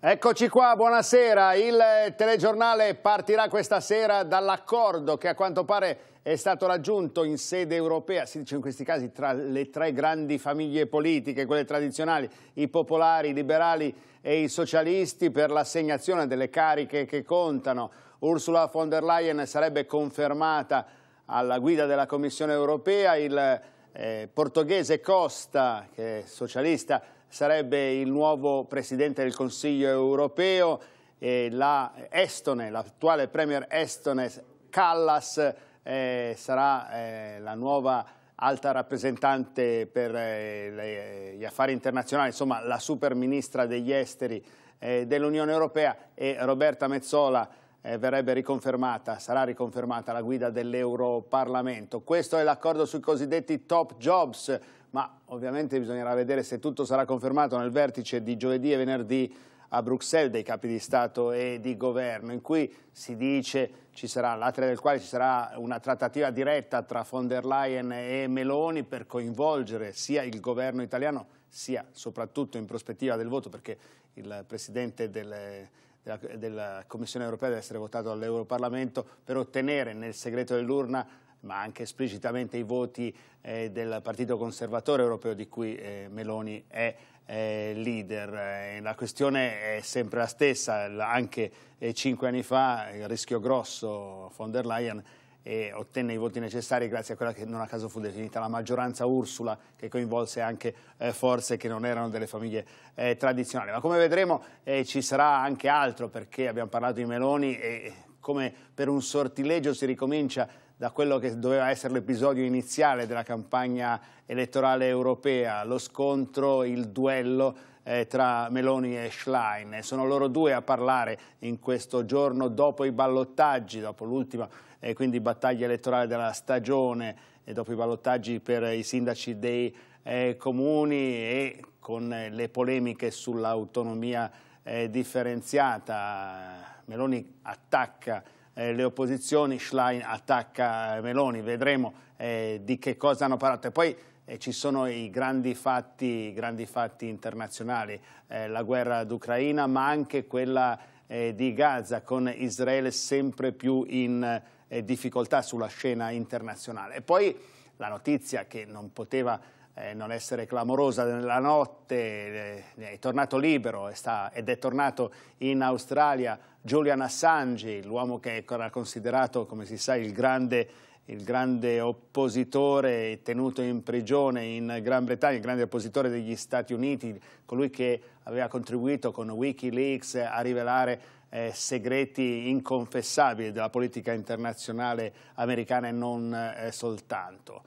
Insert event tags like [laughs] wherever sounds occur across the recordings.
Eccoci qua, buonasera. Il eh, telegiornale partirà questa sera dall'accordo che a quanto pare è stato raggiunto in sede europea, si dice in questi casi tra le tre grandi famiglie politiche, quelle tradizionali, i popolari, i liberali e i socialisti per l'assegnazione delle cariche che contano. Ursula von der Leyen sarebbe confermata alla guida della Commissione europea, il eh, portoghese Costa, che è socialista, sarebbe il nuovo Presidente del Consiglio europeo, eh, la Estone, l'attuale Premier Estone Callas eh, sarà eh, la nuova alta rappresentante per eh, le, gli affari internazionali, insomma la super ministra degli esteri eh, dell'Unione Europea e Roberta Mezzola eh, verrebbe riconfermata, sarà riconfermata la guida dell'Europarlamento. Questo è l'accordo sui cosiddetti top jobs, ma ovviamente bisognerà vedere se tutto sarà confermato nel vertice di giovedì e venerdì a Bruxelles dei capi di Stato e di governo, in cui si dice ci sarà, all'atria del quale ci sarà una trattativa diretta tra von der Leyen e Meloni per coinvolgere sia il governo italiano sia soprattutto in prospettiva del voto, perché il Presidente delle, della, Commissione europea deve essere votato dall'Europarlamento per ottenere nel segreto dell'urna ma anche esplicitamente i voti eh, del Partito Conservatore Europeo di cui eh, Meloni è eh, leader. Eh, la questione è sempre la stessa, anche eh, cinque anni fa il rischio grosso von der Leyen eh, ottenne i voti necessari grazie a quella che non a caso fu definita la maggioranza Ursula che coinvolse anche eh, forze che non erano delle famiglie eh, tradizionali. Ma come vedremo eh, ci sarà anche altro perché abbiamo parlato di Meloni e come per un sortileggio si ricomincia da quello che doveva essere l'episodio iniziale della campagna elettorale europea, lo scontro, il duello eh, tra Meloni e Schlein. Sono loro due a parlare in questo giorno dopo i ballottaggi, dopo l'ultima eh, battaglia elettorale della stagione e dopo i ballottaggi per i sindaci dei eh, comuni e con eh, le polemiche sull'autonomia eh, differenziata. Meloni attacca eh, le opposizioni, Schlein attacca eh, Meloni, vedremo eh, di che cosa hanno parlato. E poi eh, ci sono i grandi fatti, grandi fatti internazionali, eh, la guerra d'Ucraina, ma anche quella eh, di Gaza, con Israele sempre più in difficoltà sulla scena internazionale. E poi la notizia che non poteva eh, non essere clamorosa nella notte, eh, è tornato libero sta, ed è tornato in Australia Julian Assange, l'uomo che era considerato, come si sa, il grande il grande oppositore tenuto in prigione in Gran Bretagna, il grande oppositore degli Stati Uniti, colui che aveva contribuito con Wikileaks a rivelare eh, segreti inconfessabili della politica internazionale americana e non eh, soltanto.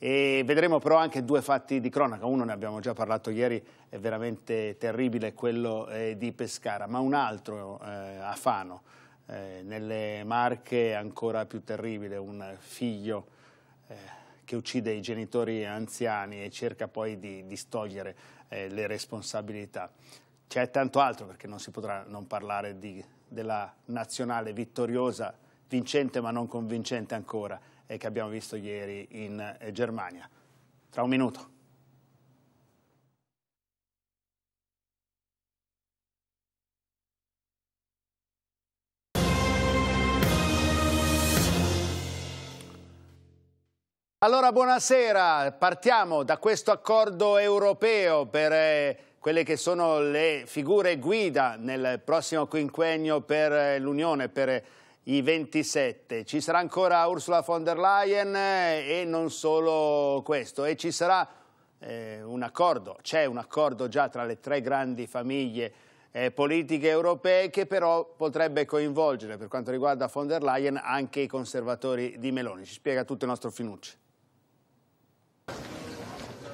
E vedremo però anche due fatti di cronaca, uno ne abbiamo già parlato ieri, è veramente terribile quello eh, di Pescara, ma un altro eh, a Fano, eh, nelle Marche ancora più terribile, un figlio eh, che uccide i genitori anziani e cerca poi di distogliere eh, le responsabilità. C'è tanto altro perché non si potrà non parlare di, della nazionale vittoriosa, vincente ma non convincente ancora, e che abbiamo visto ieri in eh, Germania. Tra un minuto. Allora buonasera, partiamo da questo accordo europeo per eh, quelle che sono le figure guida nel prossimo quinquennio per eh, l'Unione, per i 27. Ci sarà ancora Ursula von der Leyen eh, e non solo questo. E ci sarà eh, un accordo, c'è un accordo già tra le tre grandi famiglie eh, politiche europee che però potrebbe coinvolgere per quanto riguarda von der Leyen anche i conservatori di Meloni. Ci spiega tutto il nostro Finucci.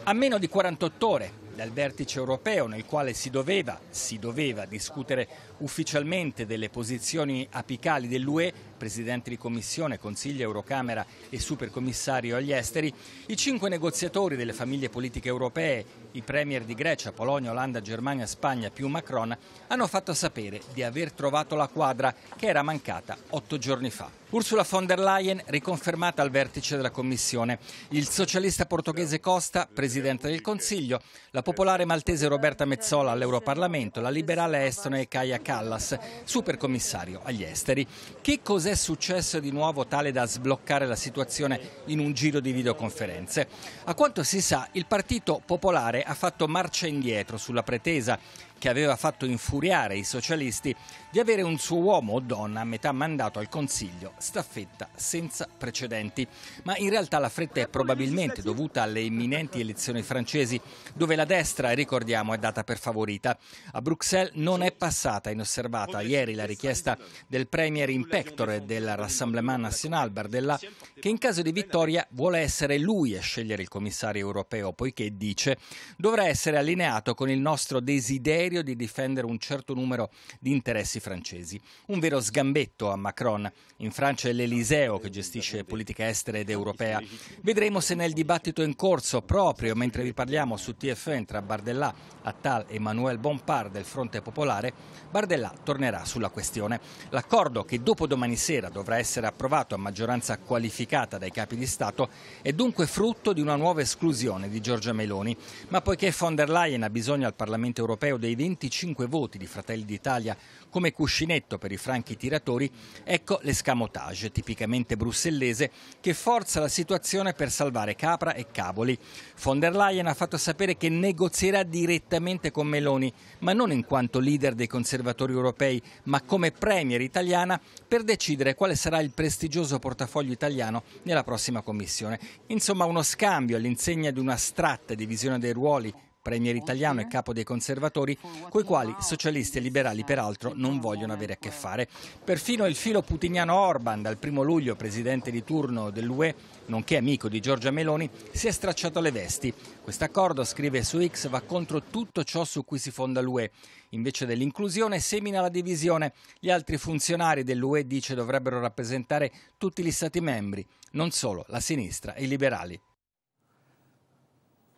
A meno di 48 ore dal vertice europeo nel quale si doveva, si doveva discutere ufficialmente delle posizioni apicali dell'UE, Presidente di Commissione, Consiglio, Eurocamera e Supercommissario agli Esteri, i cinque negoziatori delle famiglie politiche europee, i Premier di Grecia, Polonia, Olanda, Germania, Spagna più Macron, hanno fatto sapere di aver trovato la quadra che era mancata otto giorni fa. Ursula von der Leyen riconfermata al vertice della Commissione, il socialista portoghese Costa, Presidente del Consiglio, la popolare maltese Roberta Mezzola all'Europarlamento, la liberale estone Kaya Kallas, Callas, supercommissario agli esteri. Che cos'è successo di nuovo tale da sbloccare la situazione in un giro di videoconferenze? A quanto si sa, il Partito Popolare ha fatto marcia indietro sulla pretesa che aveva fatto infuriare i socialisti, di avere un suo uomo o donna a metà mandato al Consiglio, staffetta senza precedenti. Ma in realtà la fretta è probabilmente dovuta alle imminenti elezioni francesi, dove la destra, ricordiamo, è data per favorita. A Bruxelles non è passata inosservata ieri la richiesta del premier in pectore del Rassemblement National Bardella, che in caso di vittoria vuole essere lui a scegliere il commissario europeo, poiché dice dovrà essere allineato con il nostro desiderio desiderio di difendere un certo numero di interessi francesi. Un vero sgambetto a Macron. In Francia è l'Eliseo che gestisce politica estera ed europea. Vedremo se nel dibattito in corso, proprio mentre vi parliamo su TFN tra Bardella, Attal e Manuel Bompard del Fronte Popolare, Bardella tornerà sulla questione. L'accordo che dopo domani sera dovrà essere approvato a maggioranza qualificata dai capi di Stato è dunque frutto di una nuova esclusione di Giorgia Meloni, ma poiché von der Leyen ha bisogno al Parlamento europeo dei 20 25 voti di Fratelli d'Italia come cuscinetto per i franchi tiratori, ecco l'escamotage tipicamente brussellese che forza la situazione per salvare Capra e Cavoli. Von der Leyen ha fatto sapere che negozierà direttamente con Meloni, ma non in quanto leader dei conservatori europei, ma come premier italiana per decidere quale sarà il prestigioso portafoglio italiano nella prossima commissione. Insomma, uno scambio all'insegna di una stratta divisione dei ruoli premier italiano e capo dei conservatori, coi quali socialisti e liberali peraltro non vogliono avere a che fare. Perfino il filo putiniano Orban, dal primo luglio presidente di turno dell'UE, nonché amico di Giorgia Meloni, si è stracciato le vesti. Quest'accordo, scrive su X, va contro tutto ciò su cui si fonda l'UE. Invece dell'inclusione semina la divisione. Gli altri funzionari dell'UE, dice, dovrebbero rappresentare tutti gli Stati membri, non solo la sinistra e i liberali.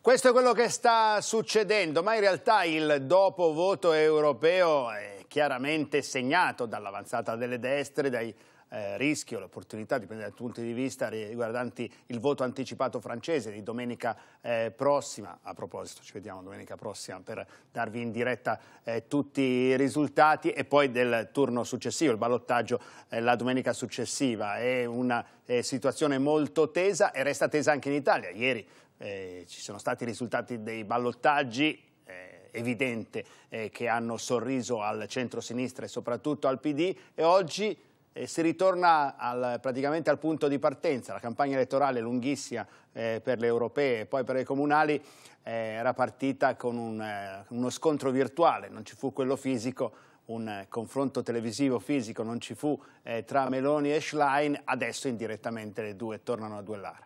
Questo è quello che sta succedendo, ma in realtà il dopo voto europeo è chiaramente segnato dall'avanzata delle destre, dai eh, rischio, l'opportunità, dipende dal punto di vista, riguardanti il voto anticipato francese di domenica eh, prossima. A proposito, ci vediamo domenica prossima per darvi in diretta eh, tutti i risultati e poi del turno successivo, il ballottaggio eh, la domenica successiva. È una eh, situazione molto tesa e resta tesa anche in Italia. Ieri eh, ci sono stati i risultati dei ballottaggi, eh, evidente eh, che hanno sorriso al centro-sinistra e soprattutto al PD e oggi eh, si ritorna al, praticamente al punto di partenza, la campagna elettorale lunghissima eh, per le europee e poi per le comunali eh, era partita con un, eh, uno scontro virtuale, non ci fu quello fisico, un confronto televisivo fisico non ci fu eh, tra Meloni e Schlein, adesso indirettamente le due tornano a duellare.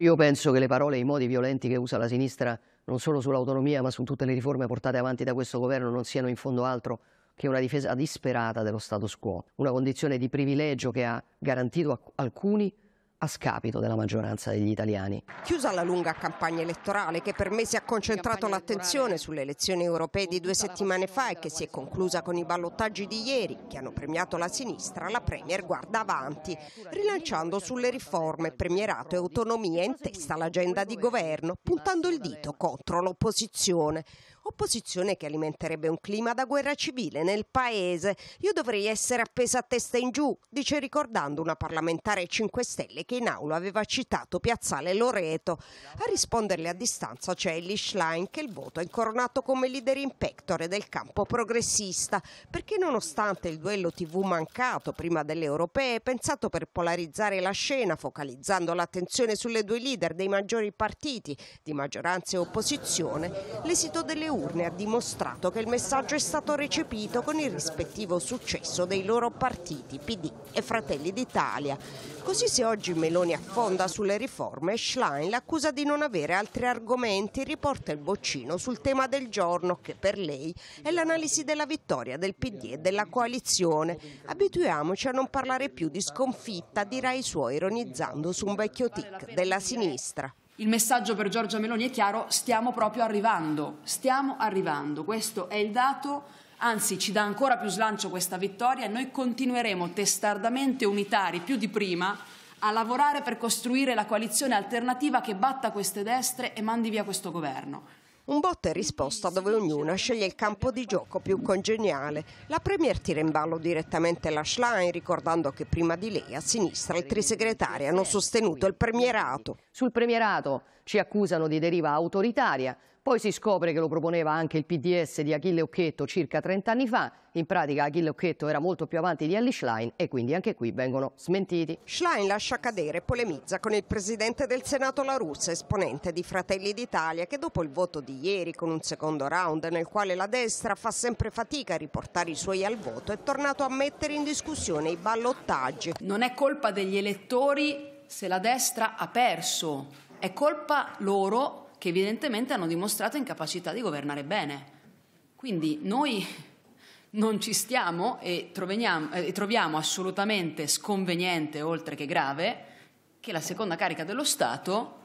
Io penso che le parole e i modi violenti che usa la sinistra, non solo sull'autonomia, ma su tutte le riforme portate avanti da questo governo, non siano in fondo altro che una difesa disperata dello status quo, una condizione di privilegio che ha garantito a alcuni a scapito della maggioranza degli italiani. Chiusa la lunga campagna elettorale che per mesi ha concentrato l'attenzione sulle elezioni europee di due settimane fa e che si è conclusa con i ballottaggi di ieri che hanno premiato la sinistra, la Premier guarda avanti, rilanciando sulle riforme, premierato e autonomia in testa all'agenda di governo, puntando il dito contro l'opposizione. Opposizione che alimenterebbe un clima da guerra civile nel paese. Io dovrei essere appesa a testa in giù, dice ricordando una parlamentare 5 Stelle che in aula aveva citato Piazzale Loreto. A risponderle a distanza c'è Ellie Schlein che il voto ha incoronato come leader in pectore del campo progressista, perché nonostante il duello TV mancato prima delle europee, pensato per polarizzare la scena, focalizzando l'attenzione sulle due leader dei maggiori partiti di maggioranza e opposizione, l'esito delle urne ha dimostrato che il messaggio è stato recepito con il rispettivo successo dei loro partiti PD e Fratelli d'Italia. Così se oggi Meloni affonda sulle riforme, Schlein l'accusa di non avere altri argomenti e riporta il boccino sul tema del giorno che per lei è l'analisi della vittoria del PD e della coalizione. Abituiamoci a non parlare più di sconfitta, dirà i suoi ironizzando su un vecchio tic della sinistra. Il messaggio per Giorgia Meloni è chiaro, stiamo proprio arrivando, stiamo arrivando, questo è il dato, anzi ci dà ancora più slancio questa vittoria e noi continueremo testardamente unitari più di prima a lavorare per costruire la coalizione alternativa che batta queste destre e mandi via questo governo. Un botta e risposta dove ognuna sceglie il campo di gioco più congeniale. La Premier tira in ballo direttamente la Schlein ricordando che prima di lei a sinistra altri segretari hanno sostenuto il premierato. Sul premierato ci accusano di deriva autoritaria, poi si scopre che lo proponeva anche il PDS di Achille Occhetto circa 30 anni fa. In pratica Achille Occhetto era molto più avanti di Ellie Schlein e quindi anche qui vengono smentiti. Schlein lascia cadere e polemizza con il presidente del Senato La Russa, esponente di Fratelli d'Italia, che dopo il voto di ieri con un secondo round nel quale la destra fa sempre fatica a riportare i suoi al voto, è tornato a mettere in discussione i ballottaggi. Non è colpa degli elettori se la destra ha perso, è colpa loro che evidentemente hanno dimostrato incapacità di governare bene. Quindi noi [laughs] non ci stiamo e troviamo, eh, troviamo assolutamente sconveniente, oltre che grave, che la seconda carica dello Stato,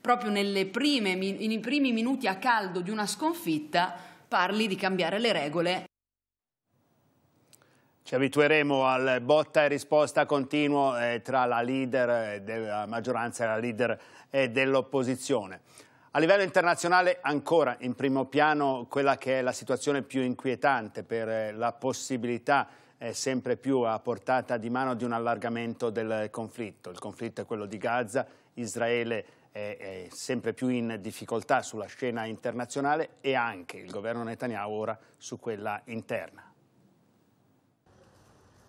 proprio prime, nei primi minuti a caldo di una sconfitta, parli di cambiare le regole ci abitueremo al botta e risposta continuo eh, tra la leader eh, della maggioranza e la leader eh, dell'opposizione. A livello internazionale ancora in primo piano quella che è la situazione più inquietante per eh, la possibilità eh, sempre più a portata di mano di un allargamento del conflitto. Il conflitto è quello di Gaza, Israele è, sempre più in difficoltà sulla scena internazionale e anche il governo Netanyahu ora su quella interna.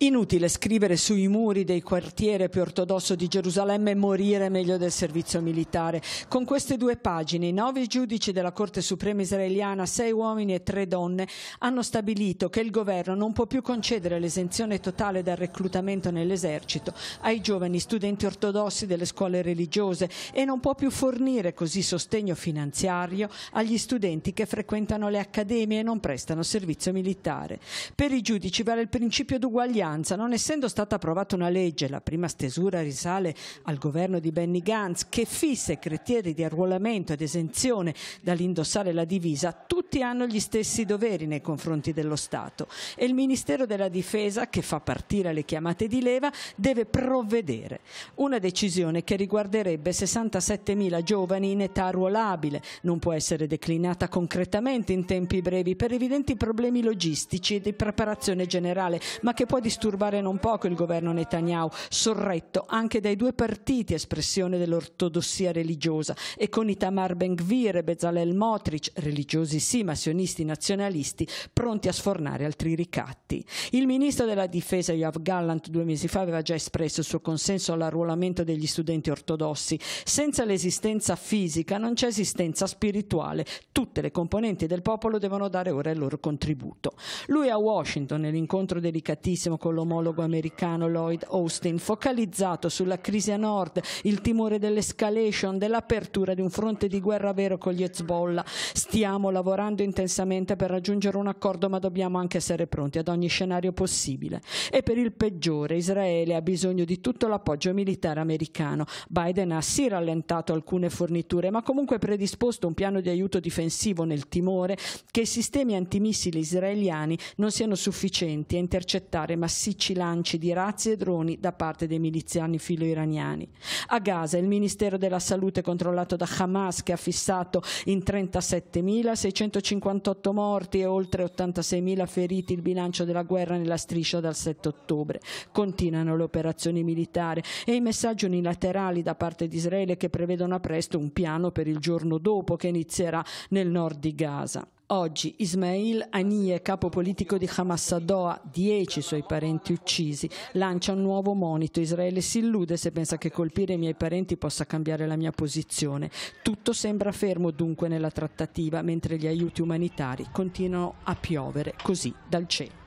Inutile scrivere sui muri dei quartiere più ortodosso di Gerusalemme morire meglio del servizio militare. Con queste due pagine, nove giudici della Corte Suprema israeliana, sei uomini e tre donne, hanno stabilito che il governo non può più concedere l'esenzione totale dal reclutamento nell'esercito ai giovani studenti ortodossi delle scuole religiose e non può più fornire così sostegno finanziario agli studenti che frequentano le accademie e non prestano servizio militare. Per i giudici vale il principio d'uguaglianza uguaglianza, non essendo stata approvata una legge, la prima stesura risale al governo di Benny Gantz, che fissa i criteri di arruolamento ed esenzione dall'indossare la divisa, tutti hanno gli stessi doveri nei confronti dello Stato e il Ministero della Difesa, che fa partire le chiamate di leva, deve provvedere. Una decisione che riguarderebbe 67.000 giovani in età arruolabile, non può essere declinata concretamente in tempi brevi per evidenti problemi logistici e di preparazione generale, ma che può di disturbare non poco il governo Netanyahu, sorretto anche dai due partiti espressione dell'ortodossia religiosa e con Itamar Ben-Gvir e Bezalel Motric, religiosi sì ma sionisti nazionalisti, pronti a sfornare altri ricatti. Il ministro della difesa Yav Gallant due mesi fa aveva già espresso il suo consenso all'arruolamento degli studenti ortodossi. Senza l'esistenza fisica non c'è esistenza spirituale. Tutte le componenti del popolo devono dare ora il loro contributo. Lui a Washington, nell'incontro delicatissimo con con l'omologo americano Lloyd Austin, focalizzato sulla crisi a nord, il timore dell'escalation, dell'apertura di un fronte di guerra vero con gli Hezbollah. Stiamo lavorando intensamente per raggiungere un accordo, ma dobbiamo anche essere pronti ad ogni scenario possibile. E per il peggiore, Israele ha bisogno di tutto l'appoggio militare americano. Biden ha sì rallentato alcune forniture, ma comunque predisposto un piano di aiuto difensivo nel timore che i sistemi antimissili israeliani non siano sufficienti a intercettare massivamente massicci lanci di razzi e droni da parte dei miliziani filo-iraniani. A Gaza il Ministero della Salute controllato da Hamas che ha fissato in 37.658 morti e oltre 86.000 feriti il bilancio della guerra nella striscia dal 7 ottobre. Continuano le operazioni militari e i messaggi unilaterali da parte di Israele che prevedono a presto un piano per il giorno dopo che inizierà nel nord di Gaza. Oggi Ismail Anie, capo politico di Hamas a Doha, dieci suoi parenti uccisi, lancia un nuovo monito. Israele si illude se pensa che colpire i miei parenti possa cambiare la mia posizione. Tutto sembra fermo dunque nella trattativa, mentre gli aiuti umanitari continuano a piovere così dal cielo.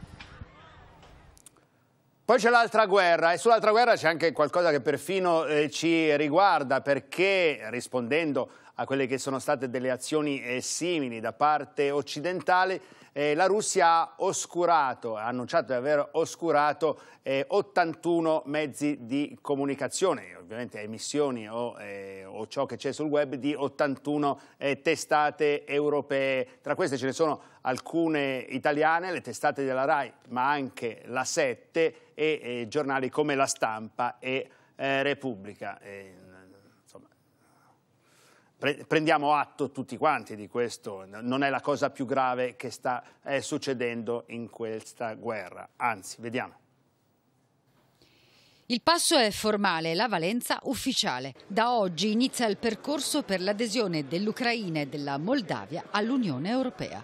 Poi c'è l'altra guerra e sull'altra guerra c'è anche qualcosa che perfino eh, ci riguarda perché rispondendo a quelle che sono state delle azioni eh, simili da parte occidentale, eh, la Russia ha oscurato, ha annunciato di aver oscurato eh, 81 mezzi di comunicazione, ovviamente emissioni o, eh, o ciò che c'è sul web di 81 eh, testate europee. Tra queste ce ne sono alcune italiane, le testate della RAI, ma anche la 7 e, e giornali come La Stampa e eh, Repubblica. E, insomma, pre prendiamo atto tutti quanti di questo, non è la cosa più grave che sta eh, succedendo in questa guerra, anzi, vediamo. Il passo è formale, la valenza ufficiale. Da oggi inizia il percorso per l'adesione dell'Ucraina e della Moldavia all'Unione Europea.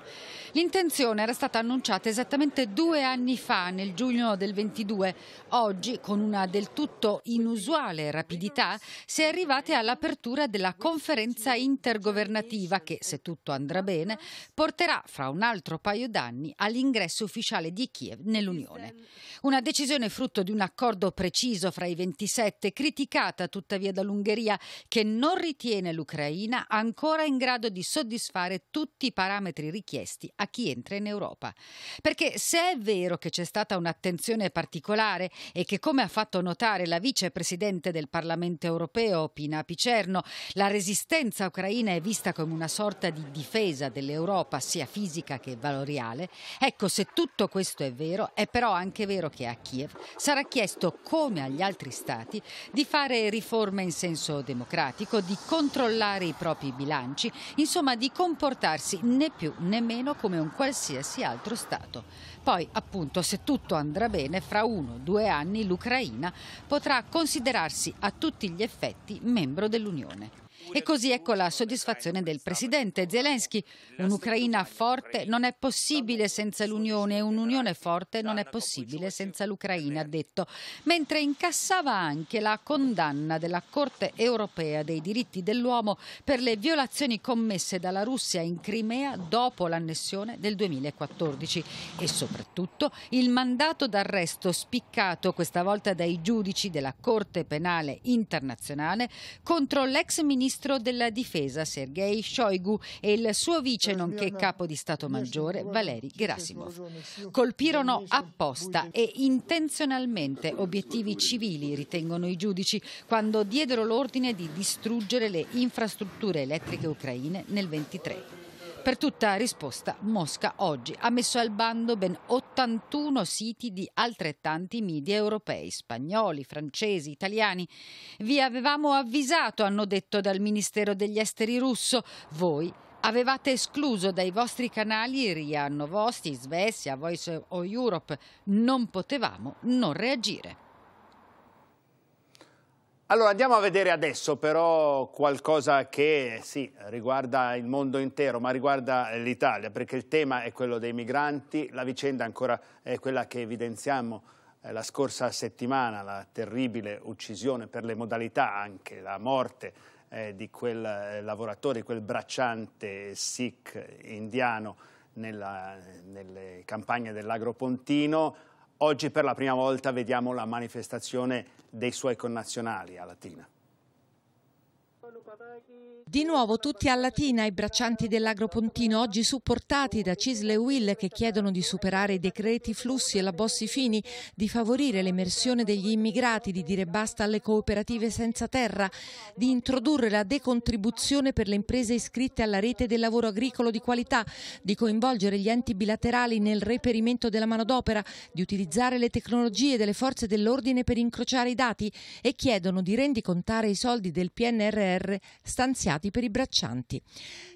L'intenzione era stata annunciata esattamente due anni fa, nel giugno del 22. Oggi, con una del tutto inusuale rapidità, si è arrivate all'apertura della conferenza intergovernativa che, se tutto andrà bene, porterà fra un altro paio d'anni all'ingresso ufficiale di Kiev nell'Unione. Una decisione frutto di un accordo preciso fra i 27, criticata tuttavia dall'Ungheria, che non ritiene l'Ucraina ancora in grado di soddisfare tutti i parametri richiesti a a chi entra in Europa. Perché se è vero che c'è stata un'attenzione particolare e che, come ha fatto notare la vicepresidente del Parlamento europeo, Pina Picerno, la resistenza ucraina è vista come una sorta di difesa dell'Europa, sia fisica che valoriale, ecco, se tutto questo è vero, è però anche vero che a Kiev sarà chiesto, come agli altri stati, di fare riforme in senso democratico, di controllare i propri bilanci, insomma di comportarsi né più né meno come come un qualsiasi altro Stato. Poi, appunto, se tutto andrà bene, fra uno o due anni l'Ucraina potrà considerarsi a tutti gli effetti membro dell'Unione. E così ecco la soddisfazione del presidente Zelensky. Un'Ucraina forte non è possibile senza l'Unione e un'Unione forte non è possibile senza l'Ucraina, ha detto, mentre incassava anche la condanna della Corte europea dei diritti dell'uomo per le violazioni commesse dalla Russia in Crimea dopo l'annessione del 2014 e soprattutto il mandato d'arresto spiccato questa volta dai giudici della Corte Penale Internazionale contro l'ex ministro ministro della difesa Sergei Shoigu e il suo vice nonché capo di Stato Maggiore Valeri Gerasimov. Colpirono apposta e intenzionalmente obiettivi civili, ritengono i giudici, quando diedero l'ordine di distruggere le infrastrutture elettriche ucraine nel 23. Per tutta risposta, Mosca oggi ha messo al bando ben 81 siti di altrettanti media europei, spagnoli, francesi, italiani. Vi avevamo avvisato, hanno detto dal Ministero degli Esteri russo. Voi avevate escluso dai vostri canali RIA, Novosti, Svezia, Voice of Europe. Non potevamo non reagire. Allora andiamo a vedere adesso però qualcosa che sì, riguarda il mondo intero, ma riguarda l'Italia, perché il tema è quello dei migranti, la vicenda ancora è quella che evidenziamo eh, la scorsa settimana, la terribile uccisione per le modalità anche, la morte eh, di quel eh, lavoratore, di quel bracciante sikh indiano nella, nelle campagne dell'Agropontino, Oggi per la prima volta vediamo la manifestazione dei suoi connazionali a Latina. Di nuovo tutti a Latina i braccianti dell'Agropontino, oggi supportati da Cisle Will che chiedono di superare i decreti flussi e la Bossi Fini, di favorire l'emersione degli immigrati, di dire basta alle cooperative senza terra, di introdurre la decontribuzione per le imprese iscritte alla rete del lavoro agricolo di qualità, di coinvolgere gli enti bilaterali nel reperimento della manodopera, di utilizzare le tecnologie delle forze dell'ordine per incrociare i dati e chiedono di rendicontare i soldi del PNRR stanziati per i braccianti.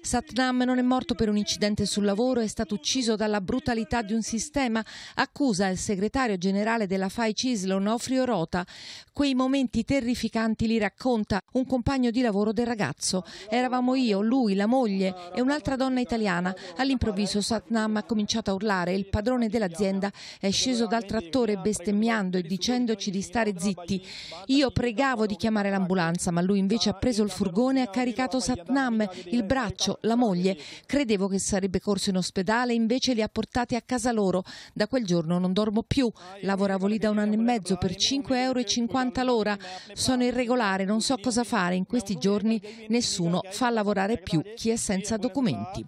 Satnam non è morto per un incidente sul lavoro, è stato ucciso dalla brutalità di un sistema, accusa il segretario generale della FAI Cislo Onofrio Rota. Quei momenti terrificanti li racconta un compagno di lavoro del ragazzo. Eravamo io, lui, la moglie e un'altra donna italiana. All'improvviso Satnam ha cominciato a urlare e il padrone dell'azienda è sceso dal trattore bestemmiando e dicendoci di stare zitti. Io pregavo di chiamare l'ambulanza, ma lui invece ha preso il furgone pallone ha caricato Satnam, il braccio, la moglie. Credevo che sarebbe corso in ospedale, invece li ha portati a casa loro. Da quel giorno non dormo più. Lavoravo lì da un anno e mezzo per 5,50 euro l'ora. Sono irregolare, non so cosa fare. In questi giorni nessuno fa lavorare più chi è senza documenti.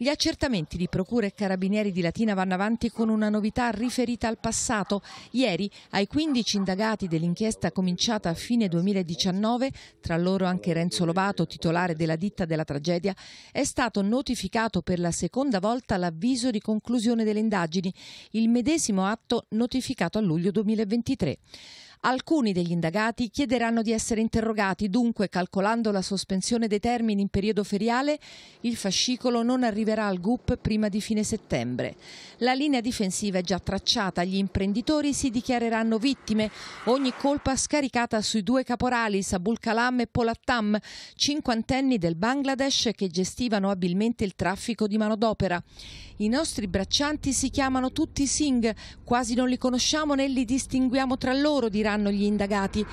Gli accertamenti di Procura e Carabinieri di Latina vanno avanti con una novità riferita al passato. Ieri ai 15 indagati dell'inchiesta cominciata a fine 2019, tra loro anche Renzo Lovato, titolare della ditta della tragedia, è stato notificato per la seconda volta l'avviso di conclusione delle indagini, il medesimo atto notificato a luglio 2023. Alcuni degli indagati chiederanno di essere interrogati, dunque calcolando la sospensione dei termini in periodo feriale, il fascicolo non arriverà al GUP prima di fine settembre. La linea difensiva è già tracciata, gli imprenditori si dichiareranno vittime, ogni colpa scaricata sui due caporali Sabul Kalam e Polattam, cinquantenni del Bangladesh che gestivano abilmente il traffico di manodopera. I nostri braccianti si chiamano tutti Singh, quasi non li conosciamo né li distinguiamo tra loro, dirà diranno gli indagati.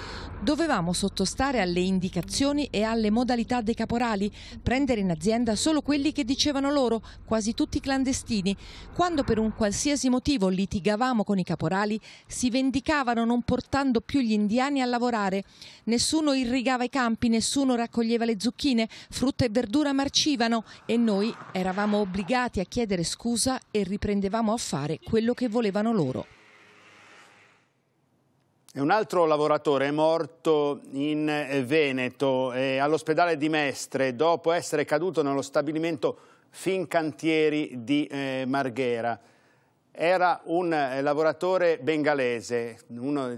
Dovevamo sottostare alle indicazioni e alle modalità dei caporali, prendere in azienda solo quelli che dicevano loro, quasi tutti clandestini. Quando per un qualsiasi motivo litigavamo con i caporali, si vendicavano non portando più gli indiani a lavorare. Nessuno irrigava i campi, nessuno raccoglieva le zucchine, frutta e verdura marcivano e noi eravamo obbligati a chiedere scusa e riprendevamo a fare quello che volevano loro. Un altro lavoratore è morto in eh, Veneto, eh, all'ospedale di Mestre, dopo essere caduto nello stabilimento Fincantieri di eh, Marghera. Era un eh, lavoratore bengalese, Uno,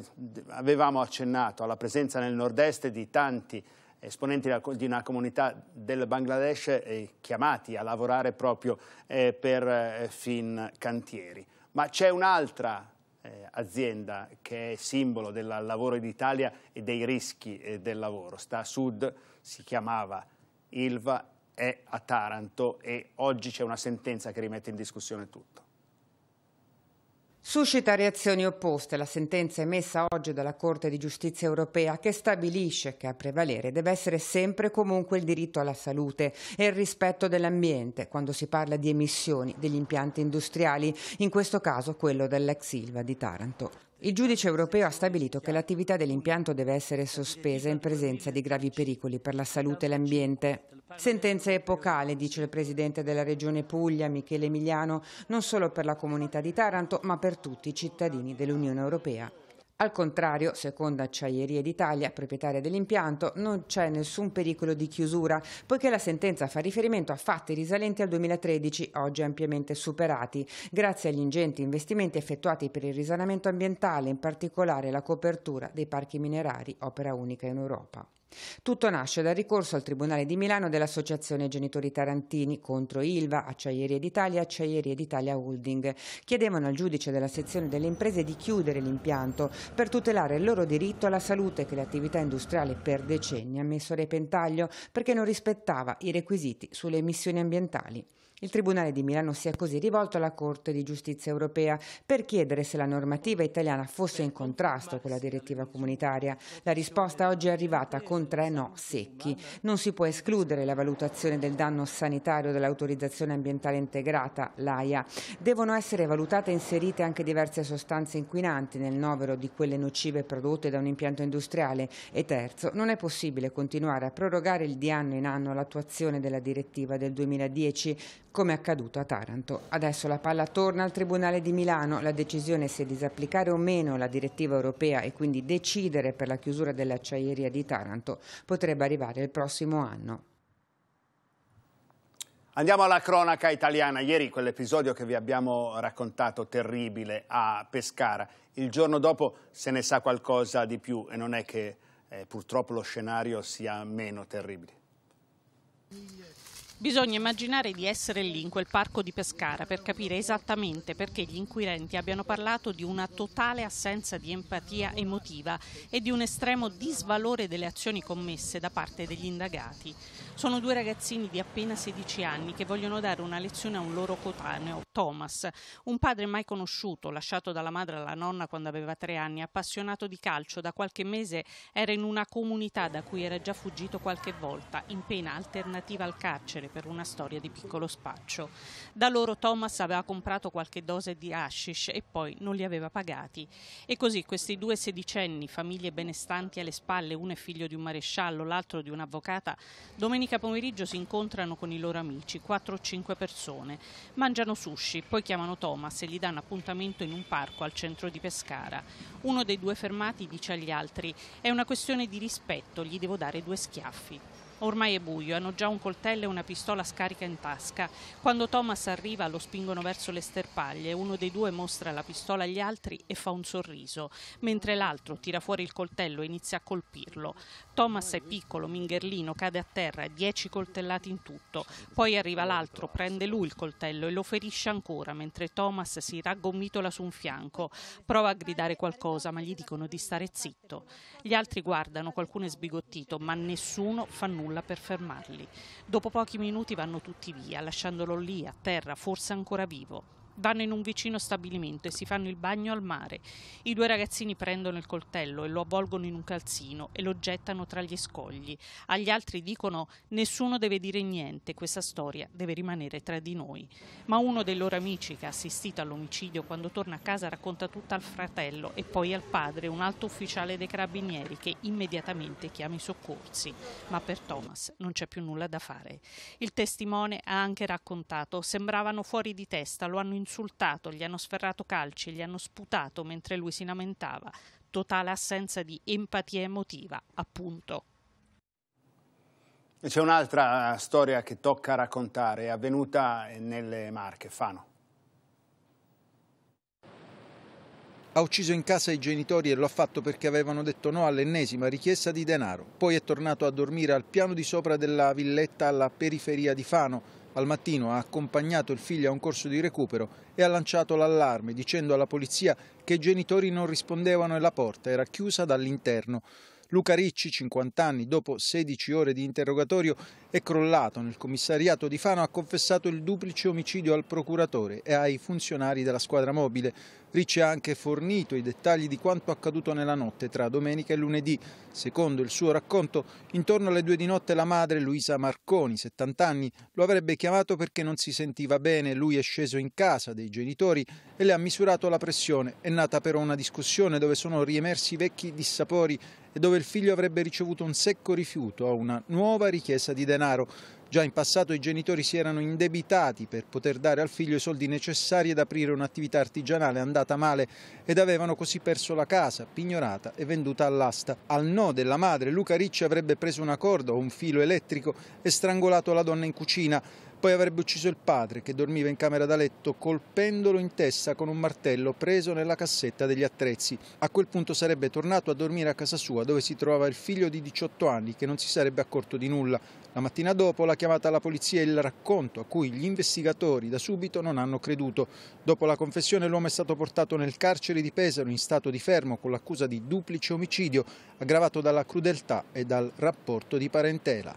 avevamo accennato alla presenza nel nord-est di tanti esponenti di una comunità del Bangladesh eh, chiamati a lavorare proprio per Fincantieri. Ma c'è un'altra eh, azienda che è simbolo del lavoro d'Italia e dei rischi eh, del lavoro. Sta a sud, si chiamava Ilva, è a Taranto e oggi c'è una sentenza che rimette in discussione tutto. Suscita reazioni opposte la sentenza emessa oggi dalla Corte di Giustizia europea che stabilisce che a prevalere deve essere sempre comunque il diritto alla salute e il rispetto dell'ambiente quando si parla di emissioni degli impianti industriali, in questo caso quello dell'ex Silva di Taranto. Il giudice europeo ha stabilito che l'attività dell'impianto deve essere sospesa in presenza di gravi pericoli per la salute e l'ambiente. Sentenza epocale, dice il presidente della regione Puglia, Michele Emiliano, non solo per la comunità di Taranto, ma per tutti i cittadini dell'Unione Europea. Al contrario, secondo Acciaierie d'Italia, proprietaria dell'impianto, non c'è nessun pericolo di chiusura, poiché la sentenza fa riferimento a fatti risalenti al 2013, oggi ampiamente superati, grazie agli ingenti investimenti effettuati per il risanamento ambientale, in particolare la copertura dei parchi minerari, opera unica in Europa. Tutto nasce dal ricorso al Tribunale di Milano dell'Associazione Genitori Tarantini contro Ilva, Acciaierie d'Italia e Acciaierie d'Italia Holding. Chiedevano al giudice della sezione delle imprese di chiudere l'impianto per tutelare il loro diritto alla salute che l'attività industriale per decenni ha messo a repentaglio perché non rispettava i requisiti sulle emissioni ambientali. Il Tribunale di Milano si è così rivolto alla Corte di Giustizia europea per chiedere se la normativa italiana fosse in contrasto con la direttiva comunitaria. La risposta oggi è arrivata con tre no secchi. Non si può escludere la valutazione del danno sanitario dell'autorizzazione ambientale integrata, l'AIA. Devono essere valutate e inserite anche diverse sostanze inquinanti nel novero di quelle nocive prodotte da un impianto industriale. E terzo, non è possibile continuare a prorogare il di anno in anno l'attuazione della direttiva del 2010 come accaduto a Taranto. Adesso la palla torna al Tribunale di Milano. La decisione se disapplicare o meno la direttiva europea e quindi decidere per la chiusura dell'acciaieria di Taranto potrebbe arrivare il prossimo anno. Andiamo alla cronaca italiana. Ieri quell'episodio che vi abbiamo raccontato, terribile, a Pescara. Il giorno dopo se ne sa qualcosa di più e non è che eh, purtroppo lo scenario sia meno terribile. Bisogna immaginare di essere lì in quel parco di Pescara per capire esattamente perché gli inquirenti abbiano parlato di una totale assenza di empatia emotiva e di un estremo disvalore delle azioni commesse da parte degli indagati. Sono due ragazzini di appena 16 anni che vogliono dare una lezione a un loro cotaneo, Thomas, un padre mai conosciuto, lasciato dalla madre alla nonna quando aveva tre anni, appassionato di calcio, da qualche mese era in una comunità da cui era già fuggito qualche volta, in pena alternativa al carcere speciale per una storia di piccolo spaccio. Da loro Thomas aveva comprato qualche dose di hashish e poi non li aveva pagati. E così questi due sedicenni, famiglie benestanti alle spalle, uno è figlio di un maresciallo, l'altro di un'avvocata, domenica pomeriggio si incontrano con i loro amici, 4 o 5 persone. Mangiano sushi, poi chiamano Thomas e gli danno appuntamento in un parco al centro di Pescara. Uno dei due fermati dice agli altri: È una questione di rispetto, gli devo dare due schiaffi. Ormai è buio, hanno già un coltello e una pistola scarica in tasca. Quando Thomas arriva lo spingono verso le sterpaglie, uno dei due mostra la pistola agli altri e fa un sorriso, mentre l'altro tira fuori il coltello e inizia a colpirlo. Thomas è piccolo, mingherlino, cade a terra, dieci coltellati in tutto. Poi arriva l'altro, prende lui il coltello e lo ferisce ancora, mentre Thomas si raggomitola su un fianco. Prova a gridare qualcosa, ma gli dicono di stare zitto. Gli altri guardano, qualcuno è sbigottito, ma nessuno fa nulla nulla per fermarli. Dopo pochi minuti vanno tutti via, lasciandolo lì, a terra, forse ancora vivo. Vanno in un vicino stabilimento e si fanno il bagno al mare. I due ragazzini prendono il coltello e lo avvolgono in un calzino e lo gettano tra gli scogli. Agli altri dicono nessuno deve dire niente, questa storia deve rimanere tra di noi. Ma uno dei loro amici che ha assistito all'omicidio quando torna a casa racconta tutto al fratello e poi al padre, un alto ufficiale dei carabinieri che immediatamente chiama i soccorsi. Ma per Thomas non c'è più nulla da fare. Il testimone ha anche raccontato, sembravano fuori di testa, lo hanno insultato insultato, gli hanno sferrato calci, gli hanno sputato mentre lui si lamentava. Totale assenza di empatia emotiva, appunto. C'è un'altra storia che tocca raccontare, è avvenuta nelle Marche, Fano. Ha ucciso in casa i genitori e lo ha fatto perché avevano detto no all'ennesima richiesta di denaro. Poi è tornato a dormire al piano di sopra della villetta alla periferia di Fano, al mattino ha accompagnato il figlio a un corso di recupero e ha lanciato l'allarme dicendo alla polizia che i genitori non rispondevano e la porta era chiusa dall'interno. Luca Ricci, 50 anni, dopo 16 ore di interrogatorio, è crollato nel commissariato di Fano, ha confessato il duplice omicidio al procuratore e ai funzionari della squadra mobile. Ricci ha anche fornito i dettagli di quanto accaduto nella notte tra domenica e lunedì. Secondo il suo racconto, intorno alle due di notte la madre, Luisa Marconi, 70 anni, lo avrebbe chiamato perché non si sentiva bene. Lui è sceso in casa dei genitori e le ha misurato la pressione. È nata però una discussione dove sono riemersi vecchi dissapori e dove il figlio avrebbe ricevuto un secco rifiuto a una nuova richiesta di denaro. Già in passato i genitori si erano indebitati per poter dare al figlio i soldi necessari ad aprire un'attività artigianale andata male ed avevano così perso la casa, pignorata e venduta all'asta. Al no della madre, Luca Ricci avrebbe preso una corda o un filo elettrico e strangolato la donna in cucina. Poi avrebbe ucciso il padre che dormiva in camera da letto colpendolo in testa con un martello preso nella cassetta degli attrezzi. A quel punto sarebbe tornato a dormire a casa sua dove si trovava il figlio di 18 anni che non si sarebbe accorto di nulla. La mattina dopo la chiamata alla polizia e il racconto a cui gli investigatori da subito non hanno creduto. Dopo la confessione l'uomo è stato portato nel carcere di Pesaro in stato di fermo con l'accusa di duplice omicidio aggravato dalla crudeltà e dal rapporto di parentela.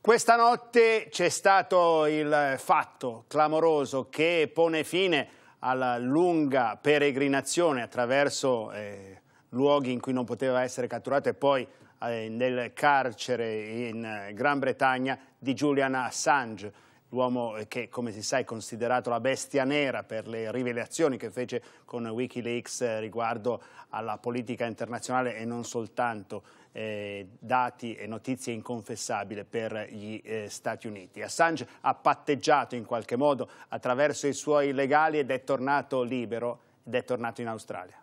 Questa notte c'è stato il fatto clamoroso che pone fine alla lunga peregrinazione attraverso eh, luoghi in cui non poteva essere catturato e poi eh, nel carcere in Gran Bretagna di Julian Assange, l'uomo che come si sa è considerato la bestia nera per le rivelazioni che fece con Wikileaks riguardo alla politica internazionale e non soltanto eh, dati e notizie inconfessabili per gli eh, Stati Uniti. Assange ha patteggiato in qualche modo attraverso i suoi legali ed è tornato libero ed è tornato in Australia.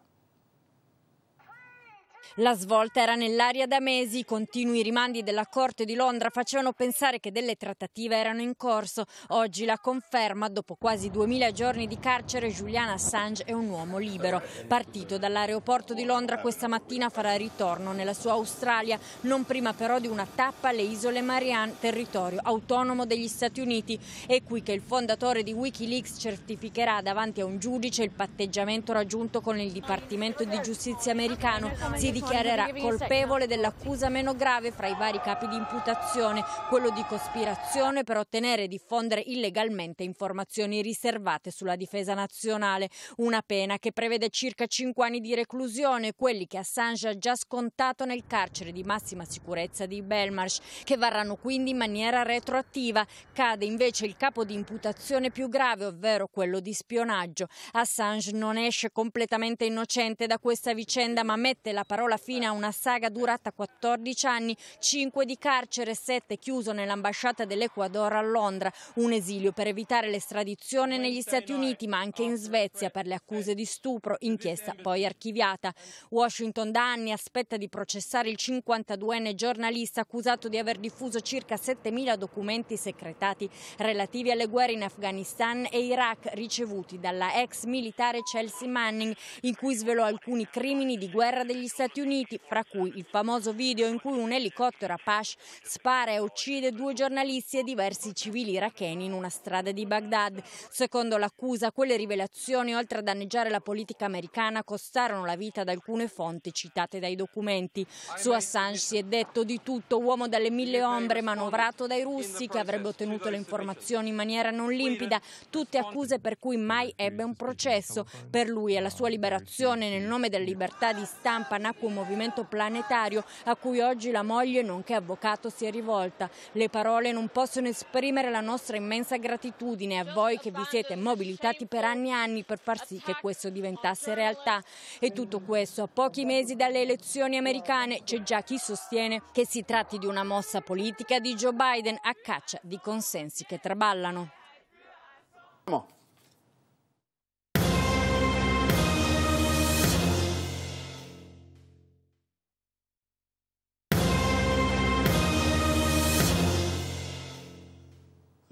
La svolta era nell'aria da mesi, i continui rimandi della Corte di Londra facevano pensare che delle trattative erano in corso. Oggi la conferma, dopo quasi 2000 giorni di carcere, Julian Assange è un uomo libero. Partito dall'aeroporto di Londra questa mattina farà ritorno nella sua Australia, non prima però di una tappa alle isole Marianne, territorio autonomo degli Stati Uniti. È qui che il fondatore di Wikileaks certificherà davanti a un giudice il patteggiamento raggiunto con il Dipartimento di Giustizia americano. Si dichiarerà colpevole dell'accusa meno grave fra i vari capi di imputazione, quello di cospirazione per ottenere e diffondere illegalmente informazioni riservate sulla difesa nazionale, una pena che prevede circa 5 anni di reclusione, quelli che Assange ha già scontato nel carcere di massima sicurezza di Belmarsh, che varranno quindi in maniera retroattiva. Cade invece il capo di imputazione più grave, ovvero quello di spionaggio. Assange non esce completamente innocente da questa vicenda, ma mette la parola parola fine a una saga durata 14 anni, 5 di carcere e 7 chiuso nell'ambasciata dell'Ecuador a Londra, un esilio per evitare l'estradizione negli Stati Uniti ma anche in Svezia per le accuse di stupro, inchiesta poi archiviata. Washington da anni aspetta di processare il 52enne giornalista accusato di aver diffuso circa 7.000 documenti secretati relativi alle guerre in Afghanistan e Iraq ricevuti dalla ex militare Chelsea Manning in cui svelò alcuni crimini di guerra degli Stati Uniti. Stati Uniti, fra cui il famoso video in cui un elicottero Apache spara e uccide due giornalisti e diversi civili iracheni in una strada di Baghdad. Secondo l'accusa, quelle rivelazioni, oltre a danneggiare la politica americana, costarono la vita ad alcune fonti citate dai documenti. Su Assange si è detto di tutto, uomo dalle mille ombre, manovrato dai russi che avrebbe ottenuto le informazioni in maniera non limpida, tutte accuse per cui mai ebbe un processo. Per lui e la sua liberazione nel nome della libertà di stampa nacque un movimento planetario a cui oggi la moglie, nonché avvocato, si è rivolta. Le parole non possono esprimere la nostra immensa gratitudine a voi che vi siete mobilitati per anni e anni per far sì che questo diventasse realtà. E tutto ehm, questo a pochi mesi dalle elezioni americane c'è già chi sostiene che si tratti di una mossa politica di Joe Biden a caccia di consensi che traballano.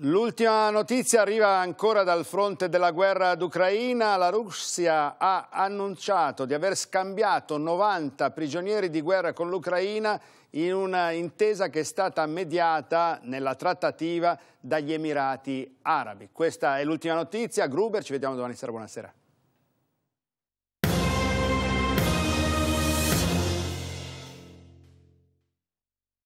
L'ultima notizia arriva ancora dal fronte della guerra d'Ucraina. La Russia ha annunciato di aver scambiato 90 prigionieri di guerra con l'Ucraina in un'intesa che è stata mediata nella trattativa dagli Emirati Arabi. Questa è l'ultima notizia. Gruber, ci vediamo domani sera. Buonasera.